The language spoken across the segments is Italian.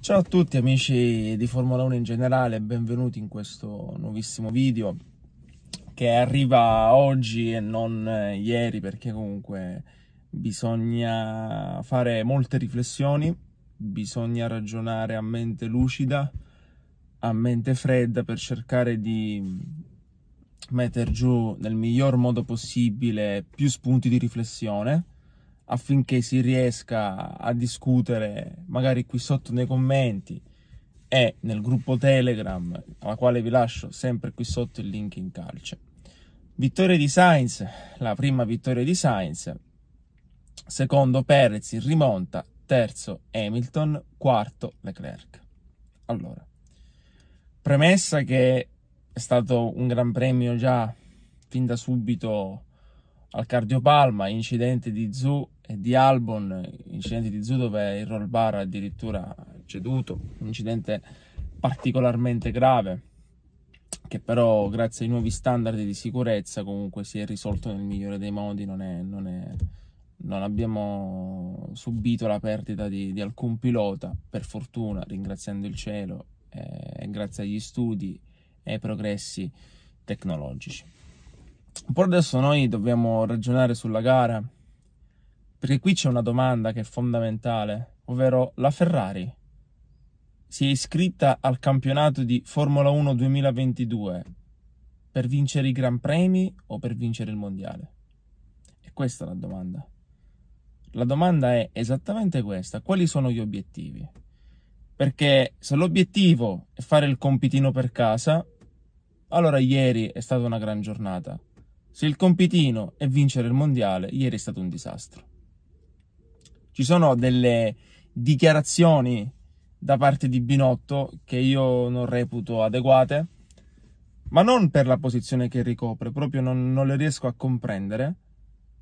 Ciao a tutti amici di Formula 1 in generale, benvenuti in questo nuovissimo video che arriva oggi e non eh, ieri perché comunque bisogna fare molte riflessioni, bisogna ragionare a mente lucida, a mente fredda per cercare di mettere giù nel miglior modo possibile più spunti di riflessione affinché si riesca a discutere magari qui sotto nei commenti e nel gruppo Telegram, alla quale vi lascio sempre qui sotto il link in calce. Vittoria di Sainz, la prima vittoria di Sainz, secondo Perez in rimonta, terzo Hamilton, quarto Leclerc. Allora, premessa che è stato un gran premio già fin da subito al cardiopalma, incidente di Zu e di Albon, incidente di Zu dove il roll bar addirittura ceduto, un incidente particolarmente grave che però grazie ai nuovi standard di sicurezza comunque si è risolto nel migliore dei modi, non, è, non, è, non abbiamo subito la perdita di, di, alcun pilota, per fortuna, ringraziando il cielo, eh, grazie agli studi e ai progressi tecnologici. Però adesso noi dobbiamo ragionare sulla gara, perché qui c'è una domanda che è fondamentale, ovvero la Ferrari si è iscritta al campionato di Formula 1 2022 per vincere i Gran Premi o per vincere il Mondiale? E questa è la domanda. La domanda è esattamente questa, quali sono gli obiettivi? Perché se l'obiettivo è fare il compitino per casa, allora ieri è stata una gran giornata. Se il compitino è vincere il mondiale, ieri è stato un disastro. Ci sono delle dichiarazioni da parte di Binotto che io non reputo adeguate, ma non per la posizione che ricopre, proprio non, non le riesco a comprendere,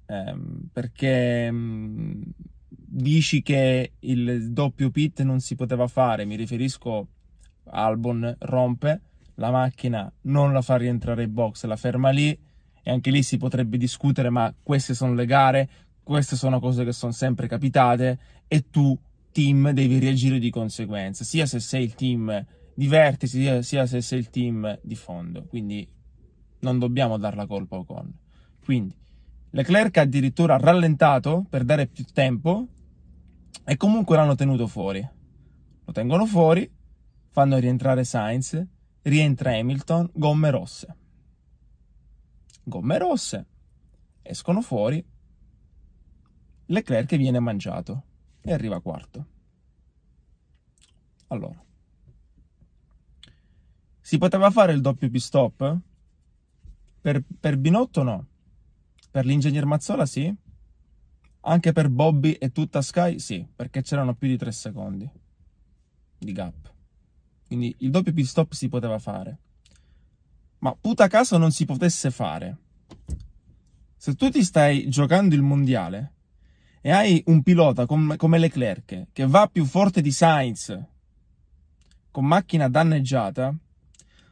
ehm, perché mh, mm, dici che il doppio pit non si poteva fare, mi riferisco a Albon rompe la macchina, non la fa rientrare in box, la ferma lì, e anche lì si potrebbe discutere, ma queste sono le gare, queste sono cose che sono sempre capitate e tu, team, devi reagire di conseguenza, sia se sei il team di vertice, sia, sia se sei il team di fondo. Quindi non dobbiamo dar la colpa a Ocon. Quindi Leclerc ha rallentato per dare più tempo e comunque l'hanno tenuto fuori. Lo tengono fuori, fanno rientrare Sainz, rientra Hamilton, gomme rosse gomme rosse, escono fuori, Leclerc viene mangiato e arriva quarto. Allora, si poteva fare il doppio pit stop? Per, per Binotto no, per l'ingegner Mazzola sì, anche per Bobby e tutta Sky sì, perché c'erano più di 3 secondi di gap. Quindi il doppio pit stop si poteva fare ma puta caso non si potesse fare. Se tu ti stai giocando il mondiale e hai un pilota com- come Leclerc che va più forte di Sainz con macchina danneggiata,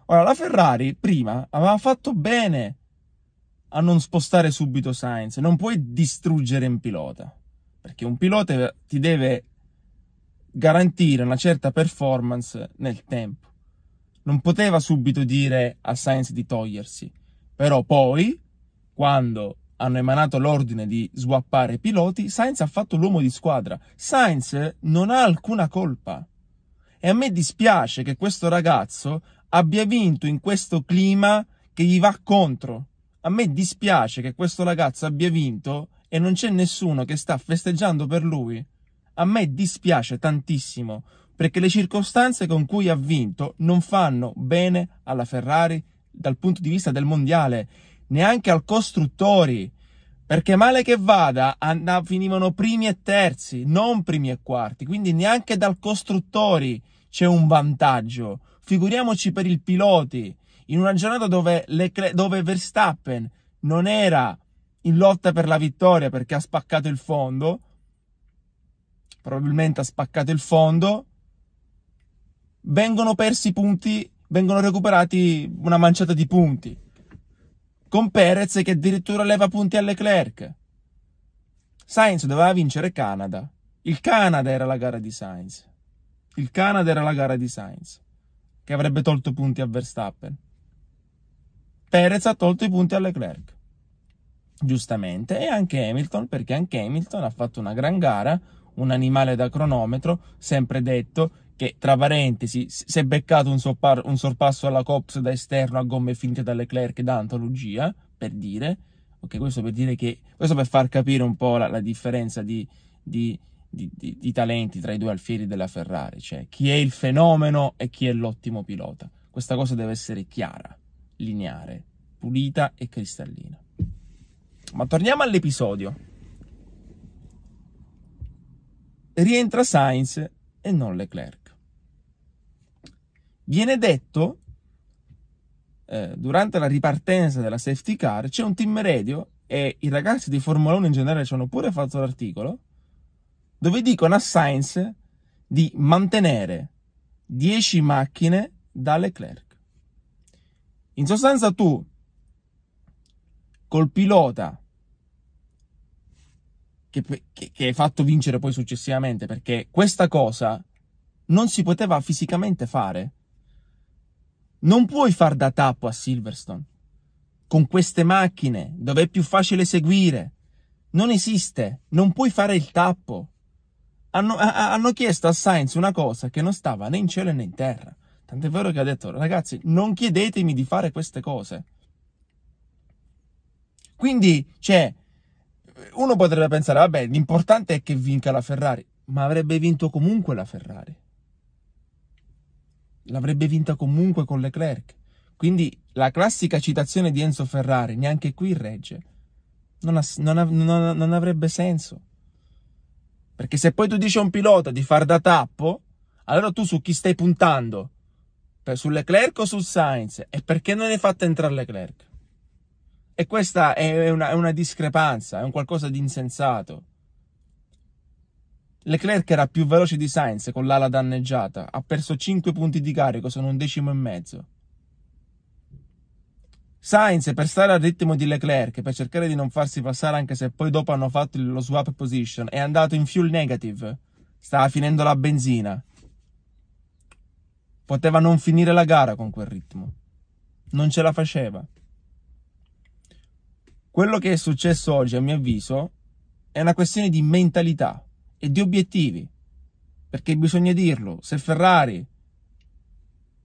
ora la Ferrari prima aveva fatto bene a non spostare subito Sainz, non puoi distruggere un pilota, perché un pilota ti deve garantire una certa performance nel tempo non poteva subito dire a Sainz di togliersi. Però poi, quando hanno emanato l'ordine di swappare i piloti, Sainz ha fatto l'uomo di squadra. Sainz non ha alcuna colpa. E a me dispiace che questo ragazzo abbia vinto in questo clima che gli va contro. A me dispiace che questo ragazzo abbia vinto e non c'è nessuno che sta festeggiando per lui. A me dispiace tantissimo perché le circostanze con cui ha vinto non fanno bene alla Ferrari dal punto di vista del mondiale, neanche al costruttori, perché male che vada finivano primi e terzi, non primi e quarti, quindi neanche dal costruttori c'è un vantaggio. Figuriamoci per il piloti, in una giornata dove, Leclerc, dove Verstappen non era in lotta per la vittoria perché ha spaccato il fondo, probabilmente ha spaccato il fondo, vengono persi punti, vengono recuperati una manciata di punti. Con Perez che addirittura leva punti alle Leclerc. Sainz doveva vincere Canada. Il Canada era la gara di Sainz. Il Canada era la gara di Sainz, che avrebbe tolto punti a Verstappen. Perez ha tolto i punti alle Leclerc. Giustamente, e anche Hamilton, perché anche Hamilton ha fatto una gran gara, un animale da cronometro, sempre detto, che tra parentesi si è beccato un, soppar- un sorpasso alla Cops da esterno a gomme finte da Leclerc da antologia, per dire, ok, questo per dire che, questo per far capire un po' la, la differenza di, di, di, di, talenti tra i due alfieri della Ferrari, cioè chi è il fenomeno e chi è l'ottimo pilota. Questa cosa deve essere chiara, lineare, pulita e cristallina. Ma torniamo all'episodio. Rientra Sainz e non Leclerc viene detto eh, durante la ripartenza della safety car c'è un team radio e i ragazzi di Formula 1 in generale ci hanno pure fatto l'articolo dove dicono a Sainz di mantenere 10 macchine da Leclerc. In sostanza tu col pilota che, che, che, hai fatto vincere poi successivamente perché questa cosa non si poteva fisicamente fare non puoi far da tappo a Silverstone. Con queste macchine, dove è più facile seguire, non esiste, non puoi fare il tappo. Hanno, a, hanno, chiesto a Sainz una cosa che non stava né in cielo né in terra. Tant'è vero che ha detto, ragazzi, non chiedetemi di fare queste cose. Quindi, cioè, uno potrebbe pensare, vabbè, l'importante è che vinca la Ferrari, ma avrebbe vinto comunque la Ferrari l'avrebbe vinta comunque con Leclerc. Quindi la classica citazione di Enzo Ferrari, neanche qui regge, non, ha, non, ha, non, non avrebbe senso. Perché se poi tu dici a un pilota di far da tappo, allora tu su chi stai puntando? Per, su Leclerc o su Sainz? E perché non hai fatto entrare Leclerc? E questa è una, è una discrepanza, è un qualcosa di insensato. Leclerc era più veloce di Sainz con l'ala danneggiata, ha perso 5 punti di carico, sono un decimo e mezzo. Sainz per stare al ritmo di Leclerc, per cercare di non farsi passare anche se poi dopo hanno fatto lo swap position, è andato in fuel negative, stava finendo la benzina. Poteva non finire la gara con quel ritmo, non ce la faceva. Quello che è successo oggi, a mio avviso, è una questione di mentalità e di obiettivi. Perché bisogna dirlo, se Ferrari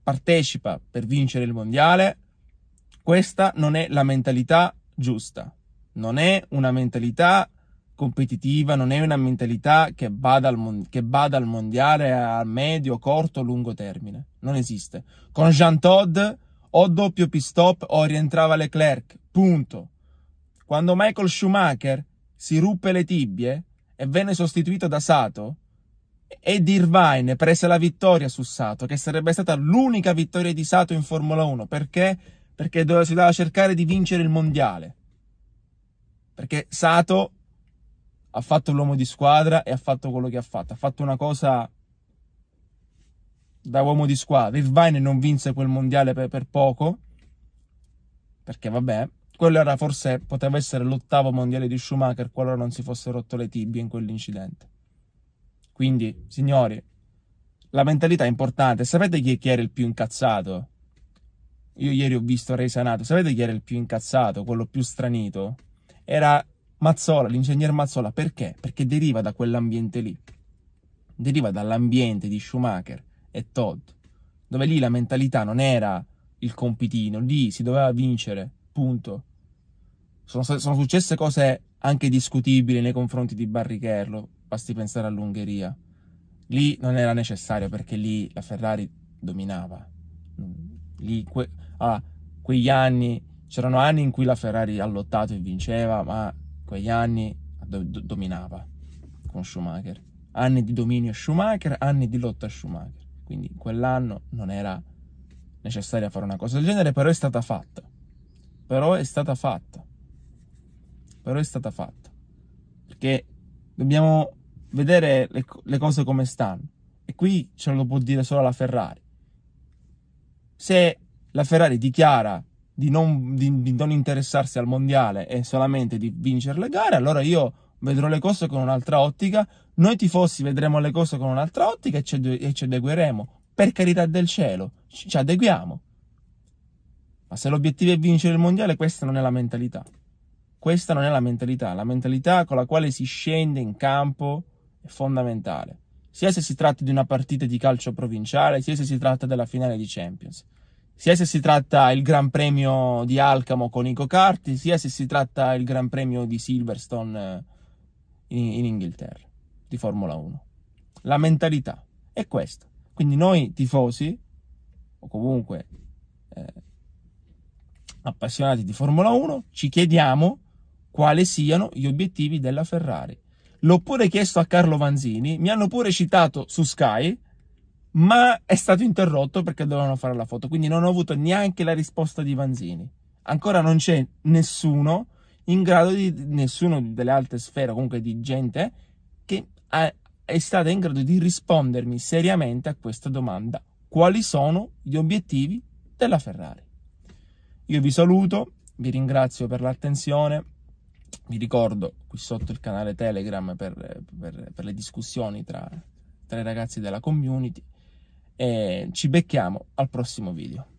partecipa per vincere il mondiale, questa non è la mentalità giusta, non è una mentalità competitiva, non è una mentalità che bada al, mon- che bada al mondiale a medio, corto, lungo termine, non esiste. Con Jean Todd o doppio pit stop o rientrava Leclerc, punto. Quando Michael Schumacher si ruppe le tibie, e venne sostituito da Sato, ed Irvine prese la vittoria su Sato, che sarebbe stata l'unica vittoria di Sato in Formula 1. Perché? Perché dove si doveva cercare di vincere il mondiale. Perché Sato ha fatto l'uomo di squadra e ha fatto quello che ha fatto. Ha fatto una cosa da uomo di squadra. Irvine non vinse quel mondiale per, per poco, perché vabbè, quello era forse, poteva essere l'ottavo mondiale di Schumacher qualora non si fosse rotto le tibie in quell'incidente. Quindi, signori, la mentalità è importante. Sapete chi, chi era il più incazzato? Io ieri ho visto Ray Sanato. Sapete chi era il più incazzato, quello più stranito? Era Mazzola, l'ingegner Mazzola. Perché? Perché deriva da quell'ambiente lì. Deriva dall'ambiente di Schumacher e Todd, dove lì la mentalità non era il compitino, lì si doveva vincere, punto sono, sono successe cose anche discutibili nei confronti di Barrichello, basti pensare all'Ungheria. Lì non era necessario perché lì la Ferrari dominava. Lì, que ah, quegli anni, c'erano anni in cui la Ferrari ha lottato e vinceva, ma quegli anni do do dominava con Schumacher. Anni di dominio Schumacher, anni di lotta Schumacher. Quindi quell'anno non era necessario fare una cosa del genere, però è stata fatta. Però è stata fatta però è stata fatta. Perché dobbiamo vedere le, le cose come stanno. E qui ce lo può dire solo la Ferrari. Se la Ferrari dichiara di non, di, di non, interessarsi al mondiale e solamente di vincere le gare, allora io vedrò le cose con un'altra ottica, noi tifosi vedremo le cose con un'altra ottica e ci, e ci adegueremo. Per carità del cielo, ci, ci adeguiamo. Ma se l'obiettivo è vincere il mondiale, questa non è la mentalità. Questa non è la mentalità, la mentalità con la quale si scende in campo è fondamentale, sia se si tratta di una partita di calcio provinciale, sia se si tratta della finale di Champions, sia se si tratta il Gran Premio di Alcamo con i Cocarti, sia se si tratta il Gran Premio di Silverstone eh, in, in Inghilterra, di Formula 1. La mentalità è questa. Quindi noi tifosi, o comunque eh, appassionati di Formula 1, ci chiediamo quali siano gli obiettivi della Ferrari. L'ho pure chiesto a Carlo Vanzini, mi hanno pure citato su Sky, ma è stato interrotto perché dovevano fare la foto, quindi non ho avuto neanche la risposta di Vanzini. Ancora non c'è nessuno in grado di, nessuno delle altre sfere, comunque di gente, che è stata in grado di rispondermi seriamente a questa domanda. Quali sono gli obiettivi della Ferrari? Io vi saluto, vi ringrazio per l'attenzione vi ricordo qui sotto il canale Telegram per, per, per le discussioni tra, tra i ragazzi della community e ci becchiamo al prossimo video.